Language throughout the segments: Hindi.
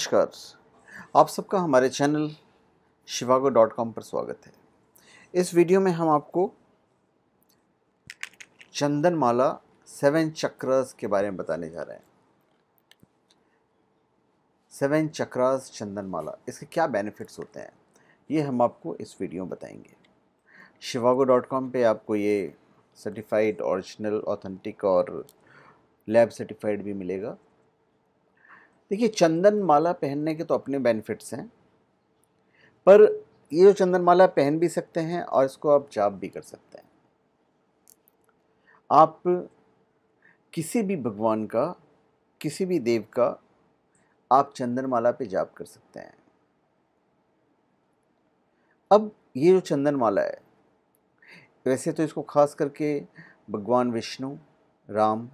नमस्कार आप सबका हमारे चैनल शिवागो डॉट कॉम पर स्वागत है इस वीडियो में हम आपको चंदन माला सेवन चक्रास के बारे में बताने जा रहे हैं सेवन चक्रास चंदन माला इसके क्या बेनिफिट्स होते हैं ये हम आपको इस वीडियो में बताएंगे शिवागो डॉट कॉम पर आपको ये सर्टिफाइड ओरिजिनल ऑथेंटिक और लैब सर्टिफाइड भी मिलेगा देखिए चंदन माला पहनने के तो अपने बेनिफिट्स हैं पर ये जो चंदन माला पहन भी सकते हैं और इसको आप जाप भी कर सकते हैं आप किसी भी भगवान का किसी भी देव का आप चंदन माला पे जाप कर सकते हैं अब ये जो चंदन माला है वैसे तो इसको खास करके भगवान विष्णु राम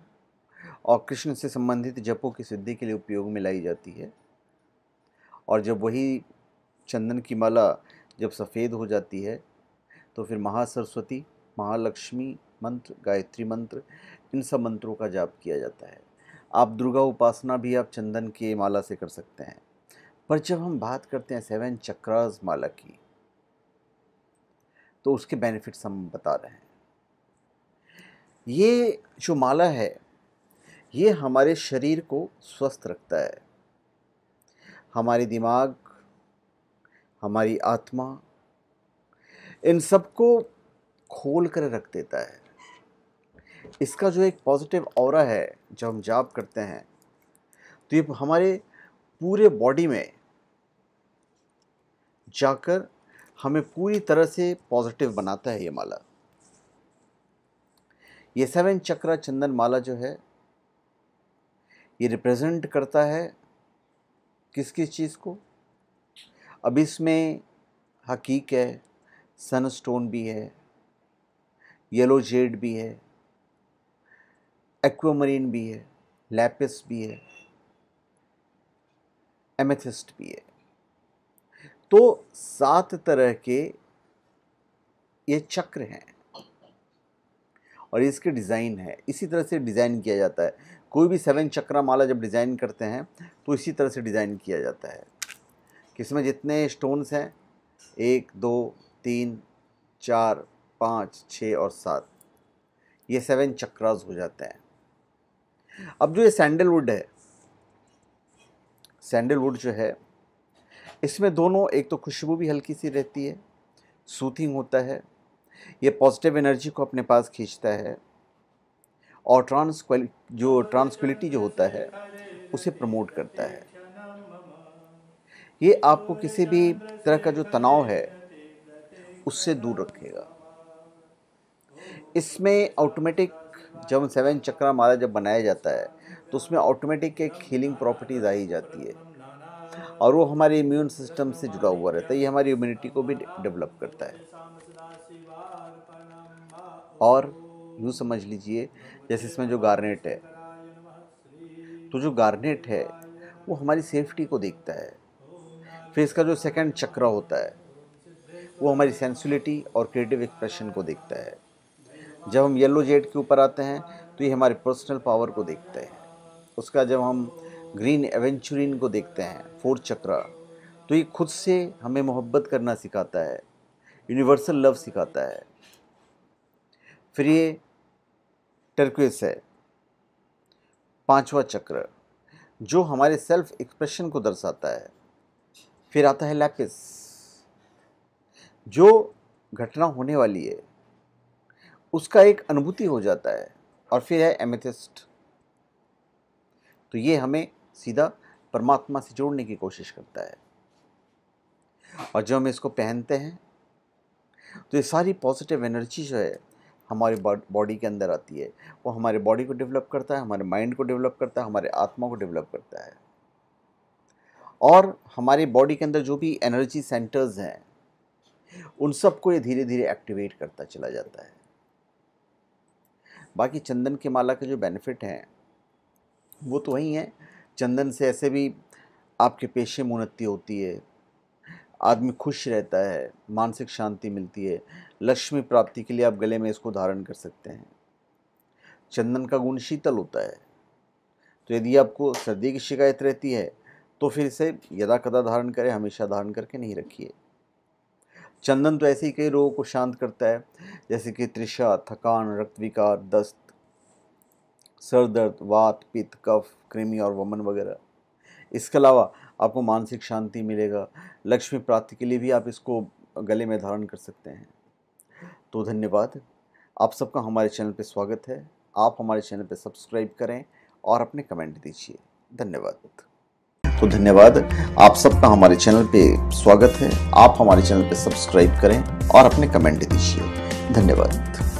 और कृष्ण से संबंधित जपों की सिद्धि के लिए उपयोग में लाई जाती है और जब वही चंदन की माला जब सफ़ेद हो जाती है तो फिर महासरस्वती महालक्ष्मी मंत्र गायत्री मंत्र इन सब मंत्रों का जाप किया जाता है आप दुर्गा उपासना भी आप चंदन के माला से कर सकते हैं पर जब हम बात करते हैं सेवन चक्रास माला की तो उसके बेनिफिट्स हम बता रहे हैं ये जो माला है ये हमारे शरीर को स्वस्थ रखता है हमारे दिमाग हमारी आत्मा इन सबको खोल कर रख देता है इसका जो एक पॉजिटिव और है जब हम जाप करते हैं तो ये हमारे पूरे बॉडी में जाकर हमें पूरी तरह से पॉजिटिव बनाता है ये माला ये सेवन चक्र चंदन माला जो है ये रिप्रेजेंट करता है किस किस चीज़ को अब इसमें हकीक है सनस्टोन भी है येलो जेड भी है एक्वामरीन भी है लैपिस भी है एमेथिस्ट भी है तो सात तरह के ये चक्र हैं और इसके डिज़ाइन है इसी तरह से डिज़ाइन किया जाता है कोई भी सेवन चक्रा माला जब डिज़ाइन करते हैं तो इसी तरह से डिज़ाइन किया जाता है कि इसमें जितने स्टोन्स हैं एक दो तीन चार पाँच छः और सात ये सेवन चक्रास हो जाते हैं अब जो ये सैंडलवुड है सैंडलवुड जो है इसमें दोनों एक तो खुशबू भी हल्की सी रहती है सूथिंग होता है ये पॉजिटिव एनर्जी को अपने पास खींचता है और ट्रांस जो ट्रांसक्विलिटी जो होता है उसे प्रमोट करता है ये आपको किसी भी तरह का जो तनाव है उससे दूर रखेगा इसमें ऑटोमेटिक जब सेवन चक्रा माला जब बनाया जाता है तो उसमें ऑटोमेटिक एक हीलिंग प्रॉपर्टीज आ ही जाती है और वो हमारे इम्यून सिस्टम से जुड़ा हुआ रहता है ये हमारी इम्यूनिटी को भी डेवलप करता है और यूँ समझ लीजिए जैसे इसमें जो गार्नेट है तो जो गार्नेट है वो हमारी सेफ्टी को देखता है फिर इसका जो सेकंड चक्र होता है वो हमारी सेंसुलिटी और क्रिएटिव एक्सप्रेशन को देखता है जब हम येलो जेड के ऊपर आते हैं तो ये हमारे पर्सनल पावर को देखते हैं उसका जब हम ग्रीन एवेंचुरिन को देखते हैं फोर्थ चक्र तो ये खुद से हमें मोहब्बत करना सिखाता है यूनिवर्सल लव सिखाता है फिर ये टर्क्वेस है पांचवा चक्र जो हमारे सेल्फ एक्सप्रेशन को दर्शाता है फिर आता है लैपिस जो घटना होने वाली है उसका एक अनुभूति हो जाता है और फिर है एमेथिस्ट तो ये हमें सीधा परमात्मा से जोड़ने की कोशिश करता है और जब हम इसको पहनते हैं तो ये सारी पॉजिटिव एनर्जी जो है हमारे बॉडी के अंदर आती है वो हमारे बॉडी को डेवलप करता है हमारे माइंड को डेवलप करता है हमारे आत्मा को डेवलप करता है और हमारे बॉडी के अंदर जो भी एनर्जी सेंटर्स हैं उन सबको ये धीरे धीरे एक्टिवेट करता चला जाता है बाकी चंदन के माला के जो बेनिफिट हैं वो तो वही हैं चंदन से ऐसे भी आपके पेशे में उन्नति होती है आदमी खुश रहता है मानसिक शांति मिलती है लक्ष्मी प्राप्ति के लिए आप गले में इसको धारण कर सकते हैं चंदन का गुण शीतल होता है तो यदि आपको सर्दी की शिकायत रहती है तो फिर इसे यदा कदा धारण करें हमेशा धारण करके नहीं रखिए चंदन तो ऐसे ही कई रोगों को शांत करता है जैसे कि त्रिषा थकान रक्त विकार दस्त सर दर्द वात पित्त कफ कृमि और वमन वगैरह इसके अलावा आपको मानसिक शांति मिलेगा लक्ष्मी प्राप्ति के लिए भी आप इसको गले में धारण कर सकते हैं तो धन्यवाद आप सबका हमारे चैनल पर स्वागत है आप हमारे चैनल पर सब्सक्राइब करें और अपने कमेंट दीजिए धन्यवाद तो धन्यवाद आप सबका हमारे चैनल पे स्वागत है आप हमारे चैनल पे सब्सक्राइब करें और अपने कमेंट दीजिए धन्यवाद